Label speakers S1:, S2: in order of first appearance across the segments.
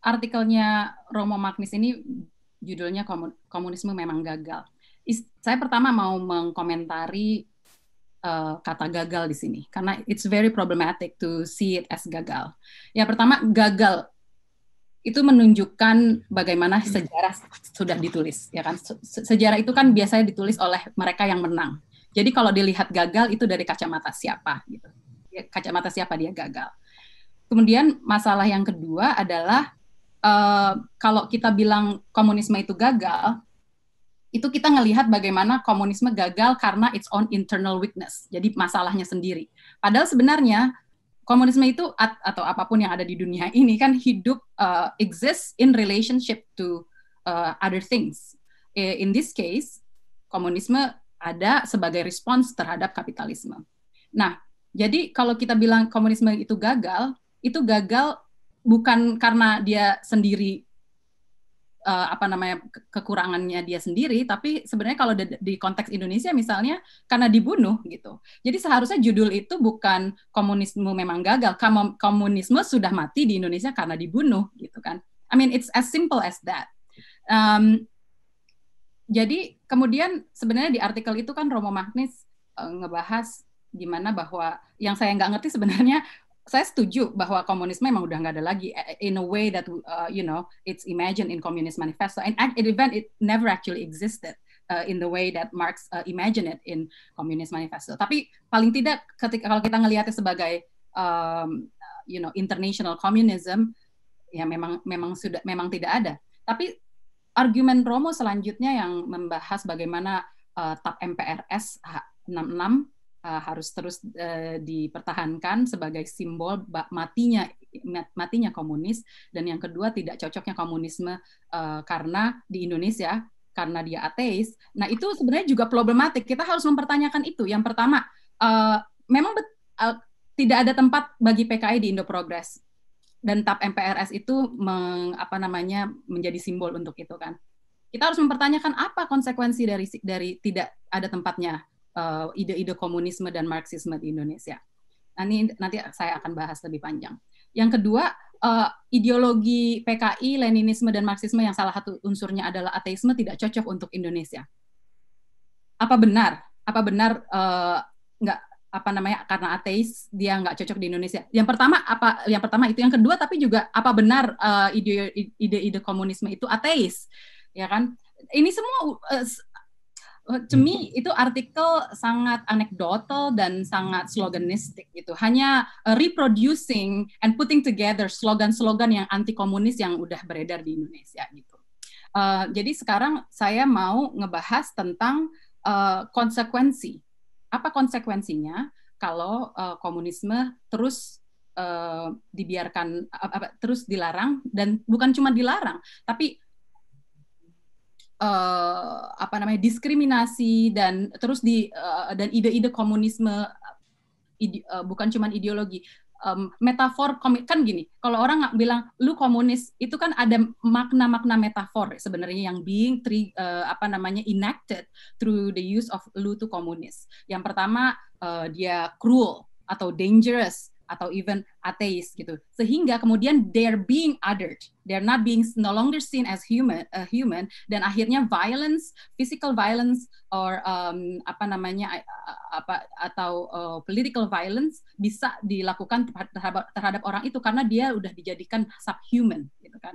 S1: artikelnya Romo Magnis ini judulnya komunisme memang gagal. Saya pertama mau mengkomentari uh, kata gagal di sini karena it's very problematic to see it as gagal. Ya pertama gagal itu menunjukkan bagaimana sejarah sudah ditulis ya kan sejarah itu kan biasanya ditulis oleh mereka yang menang. Jadi kalau dilihat gagal itu dari kacamata siapa gitu. Ya, kacamata siapa dia gagal. Kemudian masalah yang kedua adalah Eh, kalau kita bilang komunisme itu gagal, itu kita ngelihat bagaimana komunisme gagal karena its own internal weakness, jadi masalahnya sendiri. Padahal sebenarnya komunisme itu at, atau apapun yang ada di dunia ini kan hidup uh, exists in relationship to uh, other things. In this case, komunisme ada sebagai respons terhadap kapitalisme. Nah, jadi kalau kita bilang komunisme itu gagal, itu gagal bukan karena dia sendiri uh, apa namanya kekurangannya dia sendiri tapi sebenarnya kalau di, di konteks Indonesia misalnya karena dibunuh gitu jadi seharusnya judul itu bukan komunisme memang gagal komunisme sudah mati di Indonesia karena dibunuh gitu kan I mean it's as simple as that um, jadi kemudian sebenarnya di artikel itu kan Romo Magnis uh, ngebahas gimana bahwa yang saya nggak ngerti sebenarnya saya setuju bahwa komunisme memang udah nggak ada lagi eh, eh, in a way that uh, you know it's imagined in communist manifesto and at event it never actually existed uh, in the way that Marx uh, imagined it in communist manifesto tapi paling tidak ketika kalau kita ngelihatnya sebagai um, you know international communism ya memang memang sudah memang tidak ada tapi argumen Romo selanjutnya yang membahas bagaimana uh, TAP MPRS 66 uh, harus terus uh, dipertahankan sebagai simbol matinya matinya komunis dan yang kedua tidak cocoknya komunisme uh, karena di Indonesia karena dia ateis. Nah, itu sebenarnya juga problematik. Kita harus mempertanyakan itu. Yang pertama, uh, memang uh, tidak ada tempat bagi PKI di Indo Progress. Dan TAP MPRS itu meng, apa namanya menjadi simbol untuk itu kan. Kita harus mempertanyakan apa konsekuensi dari dari tidak ada tempatnya uh, ide-ide komunisme dan marxisme di Indonesia. Nanti nanti saya akan bahas lebih panjang. Yang kedua, uh, ideologi PKI, Leninisme dan Marxisme yang salah satu unsurnya adalah ateisme tidak cocok untuk Indonesia. Apa benar? Apa benar uh, nggak apa namanya karena ateis dia nggak cocok di Indonesia? Yang pertama apa? Yang pertama itu yang kedua tapi juga apa benar uh, ide-ide komunisme itu ateis? Ya kan? Ini semua uh, Eh, to me hmm. itu artikel sangat anekdotal dan sangat sloganistik gitu. Hanya eh, reproducing and putting together slogan-slogan yang anti komunis yang udah beredar di Indonesia gitu. Uh, jadi sekarang saya mau ngebahas tentang uh, konsekuensi. Apa konsekuensinya kalau uh, komunisme terus dibiarkan terus dilarang dan bukan cuma dilarang, tapi uh, apa namanya diskriminasi dan terus di uh, dan ide-ide komunisme ide, uh, bukan cuma ideologi um, metafor komik kan gini kalau orang nggak bilang lu komunis itu kan ada makna-makna metafor sebenarnya yang being tri, uh, apa namanya enacted through the use of lu to komunis yang pertama uh, dia cruel atau dangerous atau even ateis gitu. Sehingga kemudian they're being othered, they're not being no longer seen as human, uh, human dan akhirnya violence, physical violence or um, apa namanya apa atau uh, political violence bisa dilakukan terhadap terhadap orang itu karena dia udah dijadikan subhuman gitu kan.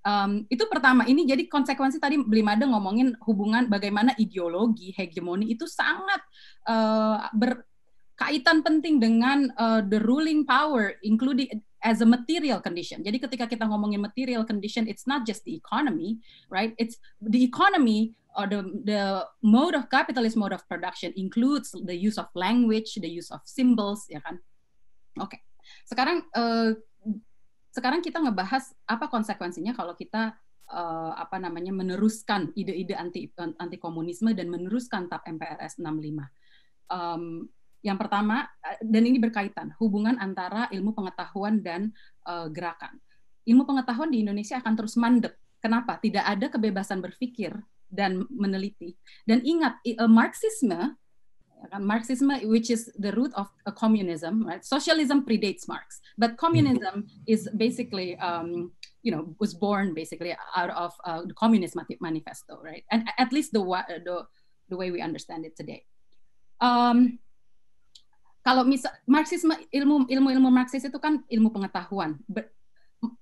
S1: Um, itu pertama ini jadi konsekuensi tadi Blimade ngomongin hubungan bagaimana ideologi hegemoni itu sangat uh, ber, kaitan penting dengan uh, the ruling power including as a material condition. Jadi ketika kita ngomongin material condition, it's not just the economy, right? It's the economy or the the mode of capitalist mode of production includes the use of language, the use of symbols, ya kan? Oke. Okay. Sekarang uh, sekarang kita ngebahas apa konsekuensinya kalau kita uh, apa namanya meneruskan ide-ide anti anti komunisme dan meneruskan TAP MPRS 65. Um, yang pertama, eh, dan ini berkaitan, hubungan antara ilmu pengetahuan dan uh, gerakan. Ilmu pengetahuan di Indonesia akan terus mandek. Kenapa? Tidak ada kebebasan berpikir dan meneliti. Dan ingat, uh, Marxisme which is the root of communism, right? Socialism predates Marx, but communism is basically, um, you know, was born basically out of uh, the Communist Manifesto, right? And at least the, the, the way we understand it today. Um, kalau misal marxisme ilmu ilmu ilmu marxis itu kan ilmu pengetahuan Ber,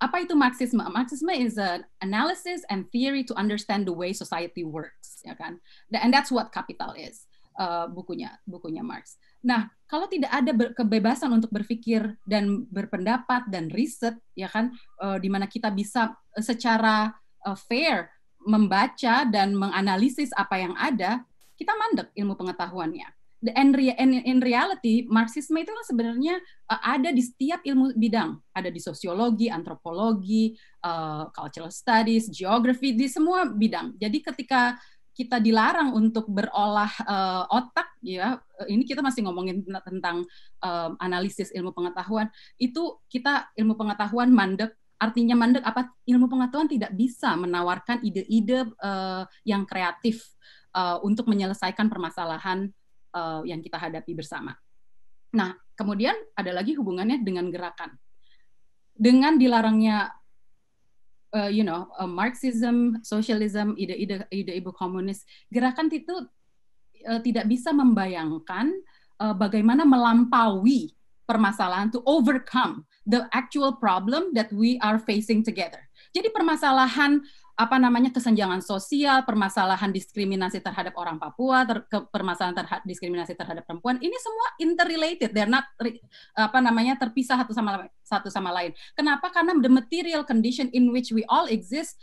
S1: apa itu marxisme marxisme is an analysis and theory to understand the way society works ya kan and that's what capital is Uh, bukunya bukunya Marx. Nah, kalau tidak ada kebebasan untuk berpikir dan berpendapat dan riset, ya kan, uh, di mana kita bisa eh, secara uh, fair membaca dan menganalisis apa yang ada, kita mandek ilmu pengetahuannya the in reality marxisme itu kan sebenarnya uh, ada di setiap ilmu bidang ada di sosiologi antropologi uh, cultural studies geography di semua bidang jadi ketika kita dilarang untuk berolah uh, otak ya ini kita masih ngomongin tentang um, analisis ilmu pengetahuan itu kita ilmu pengetahuan mandek artinya mandek apa ilmu pengetahuan tidak bisa menawarkan ide-ide uh, yang kreatif uh, untuk menyelesaikan permasalahan uh, yang kita hadapi bersama. Nah, kemudian ada lagi hubungannya dengan gerakan. Dengan dilarangnya uh, you know, uh, Marxism, socialism, ide-ide ide-ide komunis, gerakan itu uh, tidak bisa membayangkan uh, bagaimana melampaui permasalahan to overcome the actual problem that we are facing together. Jadi permasalahan apa namanya kesenjangan sosial, permasalahan diskriminasi terhadap orang Papua, ter, ke, permasalahan terhadap diskriminasi terhadap perempuan, ini semua interrelated, they're not apa namanya terpisah satu sama satu sama lain. Kenapa? Karena the material condition in which we all exist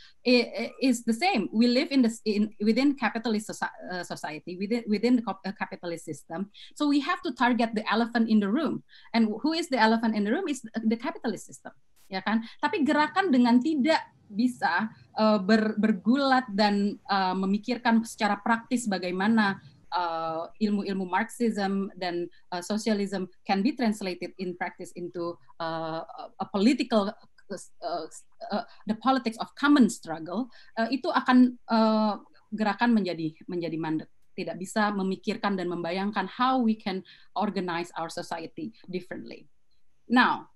S1: is the same. We live in the in within capitalist uh, society, within within the uh, capitalist system. So we have to target the elephant in the room. And who is the elephant in the room? Is the capitalist system ya kan? Tapi gerakan dengan tidak bisa uh, ber, bergulat dan uh, memikirkan secara praktis bagaimana uh, ilmu-ilmu Marxism dan uh, socialism can be translated in practice into uh, a political uh, uh, the politics of common struggle uh, itu akan uh, gerakan menjadi menjadi mandek tidak bisa memikirkan dan membayangkan how we can organize our society differently. Now,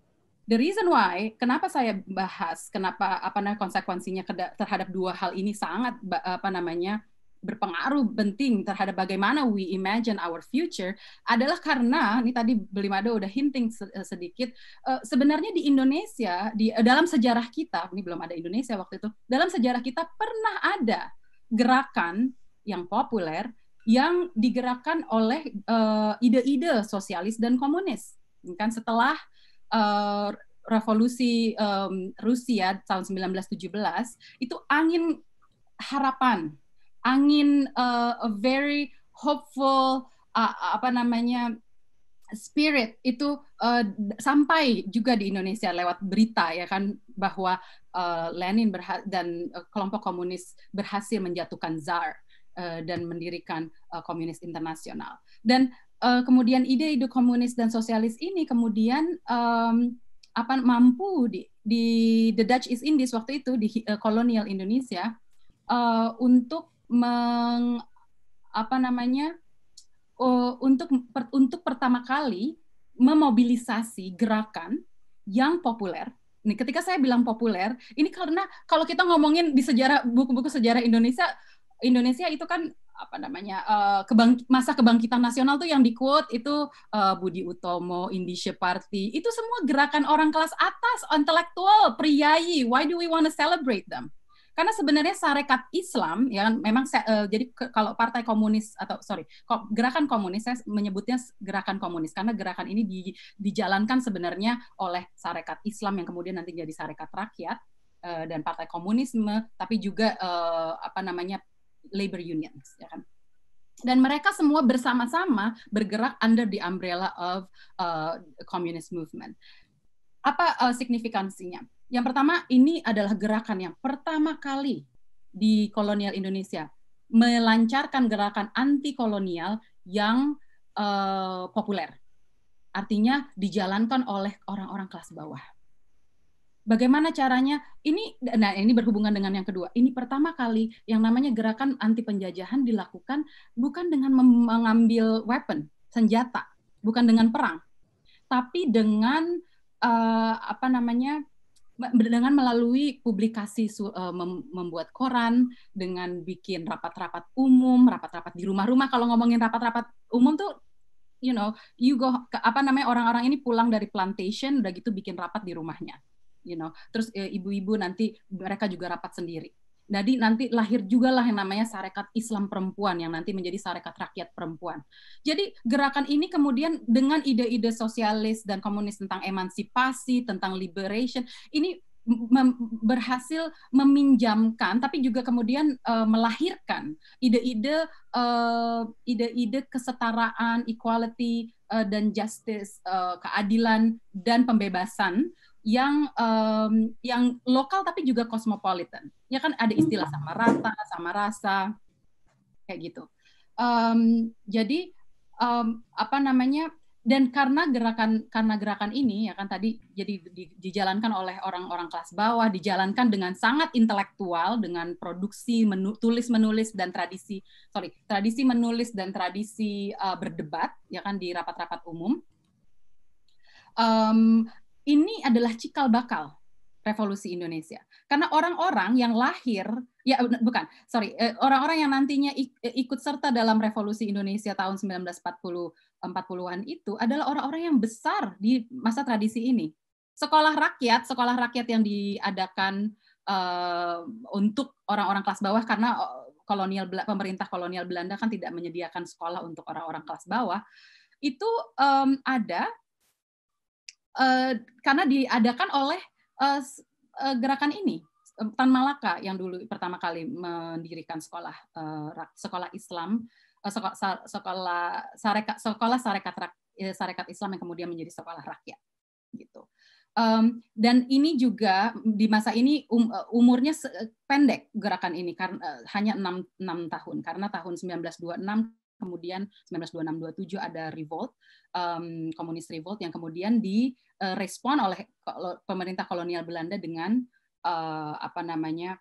S1: the reason why kenapa saya bahas kenapa apa namanya konsekuensinya terhadap dua hal ini sangat apa namanya berpengaruh penting terhadap bagaimana we imagine our future adalah karena ini tadi Belimado udah hinting eh, sedikit eh, sebenarnya di Indonesia di eh, dalam sejarah kita ini belum ada Indonesia waktu itu dalam sejarah kita pernah ada gerakan yang populer yang digerakkan oleh ide-ide uh, sosialis dan komunis kan setelah uh, revolusi um, Rusia tahun 1917 itu angin harapan, angin uh, a very hopeful uh, apa namanya spirit itu uh, sampai juga di Indonesia lewat berita ya kan bahwa uh, Lenin dan uh, kelompok komunis berhasil menjatuhkan Tsar uh, dan mendirikan uh, komunis internasional dan uh, kemudian ide ide komunis dan sosialis ini kemudian um, apa mampu di, di The Dutch East Indies waktu itu di uh, kolonial Indonesia uh, untuk meng apa namanya uh, untuk per, untuk pertama kali memobilisasi gerakan yang populer nih ketika saya bilang populer ini karena kalau kita ngomongin di sejarah buku-buku sejarah Indonesia Indonesia itu kan apa namanya uh, kebang masa kebangkitan nasional tuh yang di quote itu uh, Budi Utomo, Indische Party itu semua gerakan orang kelas atas, intelektual, priayi. Why do we want to celebrate them? Karena sebenarnya sarekat Islam ya kan memang uh, jadi ke, kalau partai komunis atau sorry gerakan komunis saya menyebutnya gerakan komunis karena gerakan ini di, dijalankan sebenarnya oleh sarekat Islam yang kemudian nanti jadi sarekat rakyat dan partai komunisme tapi juga uh, apa namanya labor unions ya kan dan mereka semua bersama-sama bergerak under the umbrella of uh, communist movement apa uh, signifikansinya yang pertama ini adalah gerakan yang pertama kali di kolonial Indonesia melancarkan gerakan anti kolonial yang uh, populer artinya dijalankan oleh orang-orang kelas bawah bagaimana caranya ini nah ini berhubungan dengan yang kedua ini pertama kali yang namanya gerakan anti penjajahan dilakukan bukan dengan mengambil weapon senjata bukan dengan perang tapi dengan uh, apa namanya dengan melalui publikasi uh, membuat koran, dengan bikin rapat-rapat umum, rapat-rapat di rumah-rumah. Kalau ngomongin rapat-rapat umum tuh, you know, you go apa namanya orang-orang ini pulang dari plantation udah gitu bikin rapat di rumahnya you know. Terus eh, ibu-ibu e, nanti mereka juga rapat sendiri. Jadi nanti lahir juga lah yang namanya Sarekat Islam Perempuan yang nanti menjadi Sarekat Rakyat Perempuan. Jadi gerakan ini kemudian dengan ide-ide sosialis dan komunis tentang emansipasi, tentang liberation, ini mem berhasil meminjamkan tapi juga kemudian uh, melahirkan ide-ide ide eh, ide-ide kesetaraan, equality uh, dan justice, uh, keadilan dan pembebasan yang um, yang lokal tapi juga kosmopolitan. Ya kan ada istilah hmm. sama rata, sama rasa kayak gitu. Um, jadi um, apa namanya? Dan karena gerakan karena gerakan ini ya kan tadi jadi di, dijalankan oleh orang-orang kelas bawah, dijalankan dengan sangat intelektual dengan produksi menu, tulis menulis dan tradisi sorry tradisi menulis dan tradisi uh, berdebat ya kan di rapat-rapat umum um, ini adalah cikal bakal revolusi Indonesia. Karena orang-orang yang lahir, ya eh, bukan, sorry, eh, orang-orang yang nantinya eh, ikut serta dalam revolusi Indonesia tahun 1940-an itu adalah orang-orang yang besar di masa tradisi ini. Sekolah rakyat, sekolah rakyat yang diadakan uh, untuk orang-orang kelas bawah karena kolonial pemerintah kolonial Belanda kan tidak menyediakan sekolah untuk orang-orang kelas bawah itu um, ada Eh, karena diadakan oleh uh, uh, gerakan ini Tan Malaka yang dulu pertama kali mendirikan sekolah uh, sekolah Islam sekolah sekolah sarekat sekolah sarekat sarekat Islam yang kemudian menjadi sekolah rakyat gitu. Um, dan ini juga di masa ini um, umurnya pendek gerakan ini karena uh, hanya enam 6 tahun karena tahun 1926 kemudian 1926-27 ada revolt, um, komunis revolt yang kemudian direspon e, oleh pemerintah kolonial Belanda dengan uh, apa namanya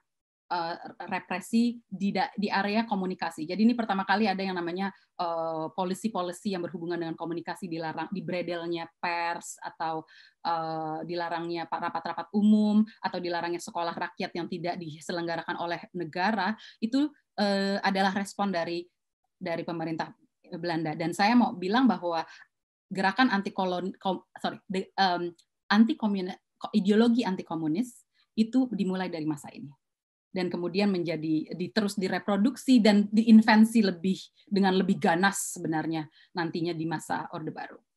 S1: uh, represi di di area komunikasi. Jadi ini pertama kali ada yang namanya polisi-polisi uh, yang berhubungan dengan komunikasi dilarang di bredelnya pers atau uh, dilarangnya rapat-rapat umum atau dilarangnya sekolah rakyat yang tidak diselenggarakan oleh negara itu adalah respon dari dari pemerintah Belanda. Dan saya mau bilang bahwa gerakan anti kolon, kom, sorry, de, um, anti komunis, ideologi anti komunis itu dimulai dari masa ini dan kemudian menjadi di, terus direproduksi dan diinvensi lebih dengan lebih ganas sebenarnya nantinya di masa Orde Baru.